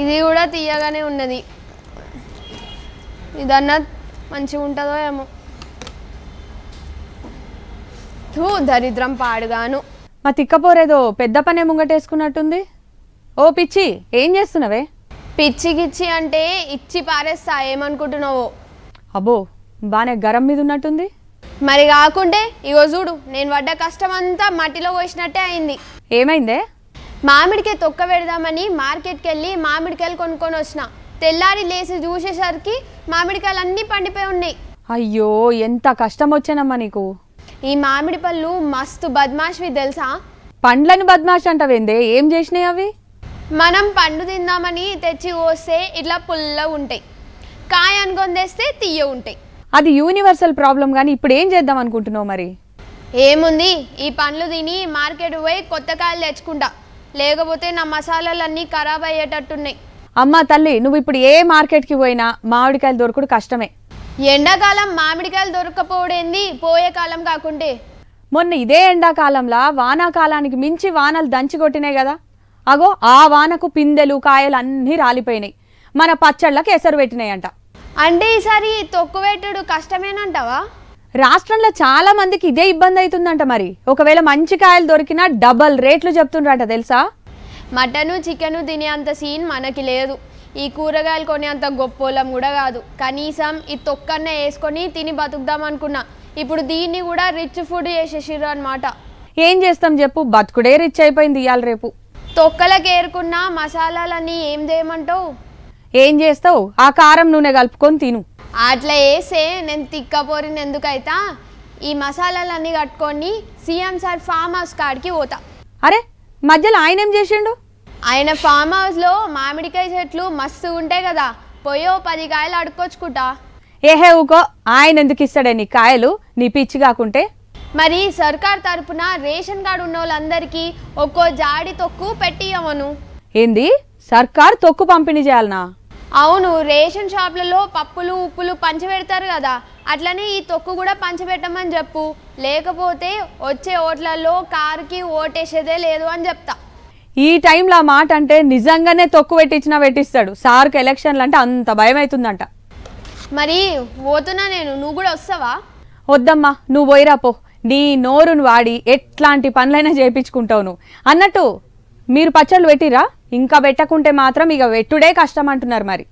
ఇది కూడా తీయగానే ఉన్నది ఇదన్నా మంచిగా ఉంటుందో ఏమో తూ దరిద్రం పాడుగాను మా తిక్కపోరేదో పెద్ద పనే ముంగటేసుకున్నట్టుంది ఓ పిచ్చి ఏం చేస్తున్నావే పిచ్చికిచ్చి అంటే ఇచ్చి పారేస్తా ఏమనుకుంటున్నావో అబ్బో బాగానే గరం మీద ఉన్నట్టుంది మరి కాకుంటే ఇగో చూడు నేను పడ్డ కష్టం అంతా మట్టిలో పోసినట్టే అయింది ఏమైందే మామిడికాయ తొక్క పెడదామని మార్కెట్కి వెళ్ళి మామిడికాయలు కొనుక్కొని వచ్చిన తెల్లారి లేచి చూసేసరికి మామిడికాయలు అన్నీ పండిపోయి ఉన్నాయి అయ్యో ఎంత కష్టం వచ్చానమ్మా నీకు ఈ మామిడి పళ్ళు మస్తు బద్మాష్వి తెలుసా పండ్లను బద్మాష్ అంటవేందే ఏం చేసినాయి అవి మనం పండు తిందామని తెచ్చి పోస్తే ఇట్లా పుల్ల ఉంటాయి కాయ అనుకొని తెస్తే తీయ ఉంటాయి అది యూనివర్సల్ ప్రాబ్లం కానీ ఇప్పుడు ఏం చేద్దాం అనుకుంటున్నావు మరి ఏముంది ఈ పండ్లు తిని మార్కెట్ పోయి కొత్త కాయలు తెచ్చుకుంటా లేకపోతే నా మసాలాలన్నీ ఖరాబ్ అయ్యేటట్టున్నాయి అమ్మ తల్లి నువ్వు ఇప్పుడు ఏ మార్కెట్కి పోయినా మామిడికాయలు దొరకడు కష్టమే ఎండాకాలం మామిడికాయలు దొరకపోవడేంది పోయే కాలం కాకుంటే మొన్న ఇదే ఎండాకాలంలా వానాకాలానికి మించి వానలు దంచి కొట్టినాయి కదా అగో ఆ వానకు పిందెలు కాయలు అన్నీ రాలిపోయినాయి మన పచ్చళ్ళకి ఎసరు పెట్టినాయంట అంటే ఈసారి తొక్కు పెట్టుడు కష్టమేనంటావా రాష్ట్రంలో చాలా మందికి ఇదే ఇబ్బంది అవుతుందంట మరి ఒకవేళ మంచి కాయలు దొరికినా డబల్ రేట్లు చెప్తుండ్రట తెలుసా మటను చికెను తినే అంత సీన్ మనకి లేదు ఈ కూరగాయలు కొనే అంత గొప్పోలం కూడా కాదు కనీసం ఈ తొక్కన్న వేసుకొని తిని బతుకుదాం అనుకున్నా ఇప్పుడు దీన్ని కూడా రిచ్ ఫుడ్ చేసేసిర్రు అనమాట ఏం చేస్తాం చెప్పు బతుకుడే రిచ్ అయిపోయింది ఇవాళ రేపు తొక్కలకు ఏరుకున్న మసాలాలన్నీ ఏం చేయమంటావు ఏం చేస్తావు ఆ కారం నూనె కలుపుకొని తిను అట్లా వేసే నేను తిక్కపోరిని ఎందుకైతా ఈ మసాలాలన్నీ కట్టుకొని సీఎం సార్ ఫామ్ హౌస్ కాడికి పోతా అరే మధ్యలో ఆయన ఏం చేసిండు ఆయన ఫామ్ హౌస్లో మామిడికాయ చెట్లు మస్తు ఉంటాయి కదా పోయో పది కాయలు అడుక్కొచ్చుకుంటా ఏహే ఊకో ఆయన ఎందుకు ఇస్తాడే నీ కాయలు నీ పిచ్చి కాకుంటే మరి సర్కార్ తరపున రేషన్ కార్డు ఉన్న వాళ్ళందరికీ ఒక్కో జాడి తొక్కు ఇవ్వను ఏంది సర్కార్ తొక్కు పంపిణీ చేయాలనా అవును రేషన్ షాప్లలో పప్పులు ఉప్పులు పంచిపెడతారు కదా అట్లనే ఈ తొక్కు కూడా పంచిపెట్టమని చెప్పు లేకపోతే వచ్చే ఓట్లలో కారుకి ఓటేసేదే లేదు అని చెప్తా ఈ టైంలో మాట అంటే నిజంగానే తొక్కు పెట్టించినా పెట్టిస్తాడు సార్కి ఎలక్షన్లు అంటే అంత భయం అవుతుందంట మరి పోతున్నా నేను నువ్వు కూడా వస్తావా వద్దమ్మా నువ్వు పోయిరా పో నీ నోరును వాడి ఎట్లాంటి పనులైనా చేయించుకుంటావు నువ్వు అన్నట్టు మీరు పచ్చళ్ళు పెట్టిరా ఇంకా పెట్టకుంటే మాత్రం ఇక వెట్టుడే కష్టం అంటున్నారు మరి